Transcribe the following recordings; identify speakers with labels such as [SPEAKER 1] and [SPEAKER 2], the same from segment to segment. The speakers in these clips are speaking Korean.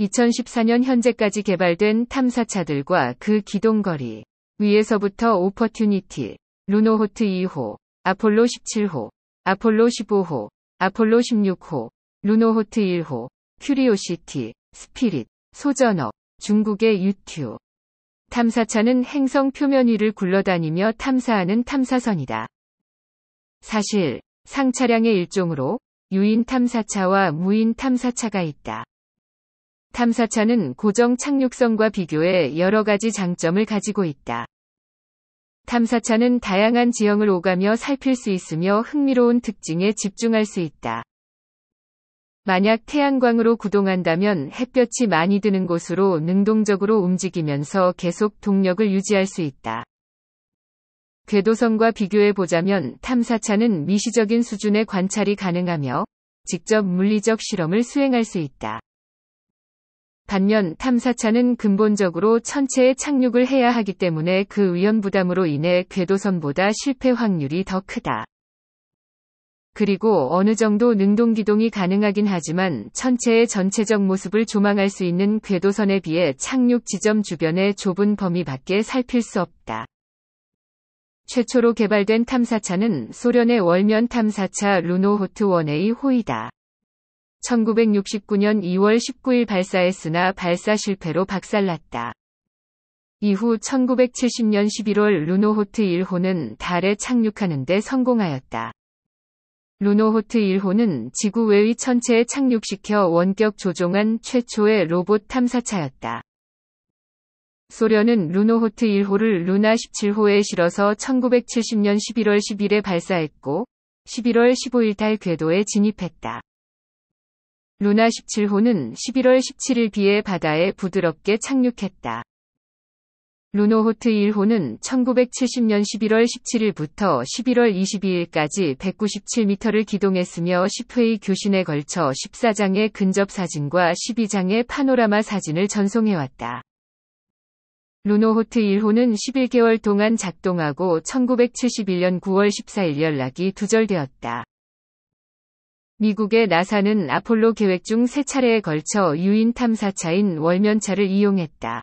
[SPEAKER 1] 2014년 현재까지 개발된 탐사차들과 그 기동거리, 위에서부터 오퍼튜니티, 루노호트 2호, 아폴로 17호, 아폴로 15호, 아폴로 16호, 루노호트 1호, 큐리오시티, 스피릿, 소전업 중국의 유튜. 탐사차는 행성 표면 위를 굴러다니며 탐사하는 탐사선이다. 사실, 상차량의 일종으로 유인 탐사차와 무인 탐사차가 있다. 탐사차는 고정 착륙성과 비교해 여러 가지 장점을 가지고 있다. 탐사차는 다양한 지형을 오가며 살필 수 있으며 흥미로운 특징에 집중할 수 있다. 만약 태양광으로 구동한다면 햇볕이 많이 드는 곳으로 능동적으로 움직이면서 계속 동력을 유지할 수 있다. 궤도선과 비교해 보자면 탐사차는 미시적인 수준의 관찰이 가능하며 직접 물리적 실험을 수행할 수 있다. 반면 탐사차는 근본적으로 천체에 착륙을 해야 하기 때문에 그 위험 부담으로 인해 궤도선보다 실패 확률이 더 크다. 그리고 어느 정도 능동기동이 가능하긴 하지만 천체의 전체적 모습을 조망할 수 있는 궤도선에 비해 착륙 지점 주변의 좁은 범위 밖에 살필 수 없다. 최초로 개발된 탐사차는 소련의 월면 탐사차 루노호트 1A 호이다. 1969년 2월 19일 발사했으나 발사 실패로 박살났다. 이후 1970년 11월 루노호트 1호는 달에 착륙하는 데 성공하였다. 루노호트 1호는 지구 외의 천체에 착륙시켜 원격 조종한 최초의 로봇 탐사차였다. 소련은 루노호트 1호를 루나 17호에 실어서 1970년 11월 10일에 발사했고, 11월 15일 달 궤도에 진입했다. 루나 17호는 11월 17일 비에 바다에 부드럽게 착륙했다. 루노호트 1호는 1970년 11월 17일부터 11월 22일까지 197m를 기동했으며 10회의 교신에 걸쳐 14장의 근접 사진과 12장의 파노라마 사진을 전송해왔다. 루노호트 1호는 11개월 동안 작동하고 1971년 9월 14일 연락이 두절되었다. 미국의 나사는 아폴로 계획 중 세 차례에 걸쳐 유인 탐사차인 월면차를 이용했다.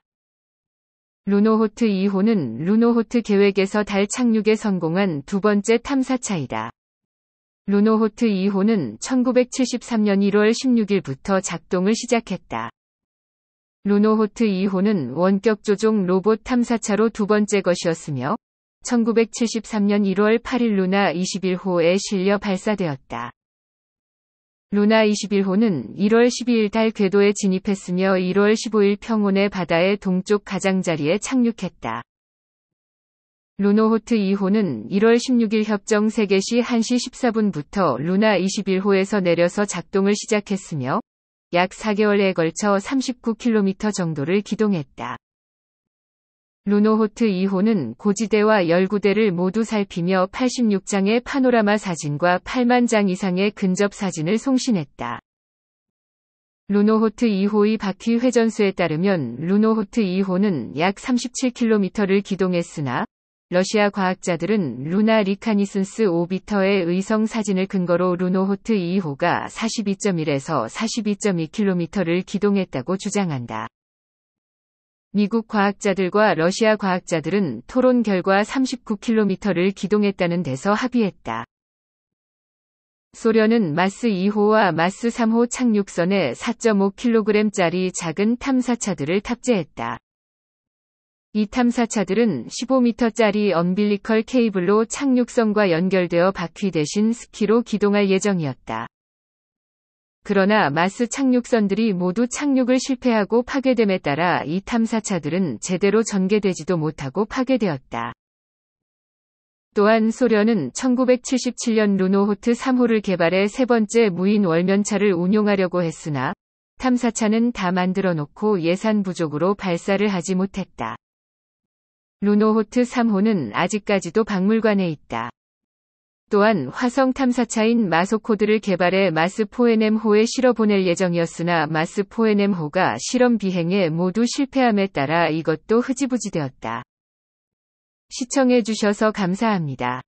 [SPEAKER 1] 루노호트 2호는 루노호트 계획에서 달 착륙에 성공한 두 번째 탐사차이다. 루노호트 2호는 1973년 1월 16일부터 작동을 시작했다. 루노호트 2호는 원격 조종 로봇 탐사차로 두 번째 것이었으며 1973년 1월 8일 루나 21호에 실려 발사되었다. 루나 21호는 1월 12일 달 궤도에 진입했으며 1월 15일 평온의 바다의 동쪽 가장자리에 착륙했다. 루노호트 2호는 1월 16일 협정 세계시 1시 14분부터 루나 21호에서 내려서 작동을 시작했으며 약 4개월에 걸쳐 39km 정도를 기동했다. 루노호트 2호는 고지대와 열구대를 모두 살피며 86장의 파노라마 사진과 8만 장 이상의 근접 사진을 송신했다. 루노호트 2호의 바퀴 회전수에 따르면 루노호트 2호는 약 37km를 기동했으나 러시아 과학자들은 루나 리카니슨스 오비터의 의성 사진을 근거로 루노호트 2호가 42.1에서 42.2km를 기동했다고 주장한다. 미국 과학자들과 러시아 과학자들은 토론 결과 39km를 기동했다는 데서 합의했다. 소련은 마스 2호와 마스 3호 착륙선에 4.5kg짜리 작은 탐사차들을 탑재했다. 이 탐사차들은 15m짜리 언빌리컬 케이블로 착륙선과 연결되어 바퀴 대신 스키로 기동할 예정이었다. 그러나 마스 착륙선들이 모두 착륙을 실패하고 파괴됨에 따라 이 탐사차들은 제대로 전개되지도 못하고 파괴되었다. 또한 소련은 1977년 루노호트 3호를 개발해 세 번째 무인 월면차를 운용하려고 했으나 탐사차는 다 만들어 놓고 예산 부족으로 발사를 하지 못했다. 루노호트 3호는 아직까지도 박물관에 있다. 또한 화성 탐사차인 마소코드를 개발해 마스포엔엠호에 실어보낼 예정이었으나 마스포엔엠호가 실험 비행에 모두 실패함에 따라 이것도 흐지부지되었다. 시청해주셔서 감사합니다.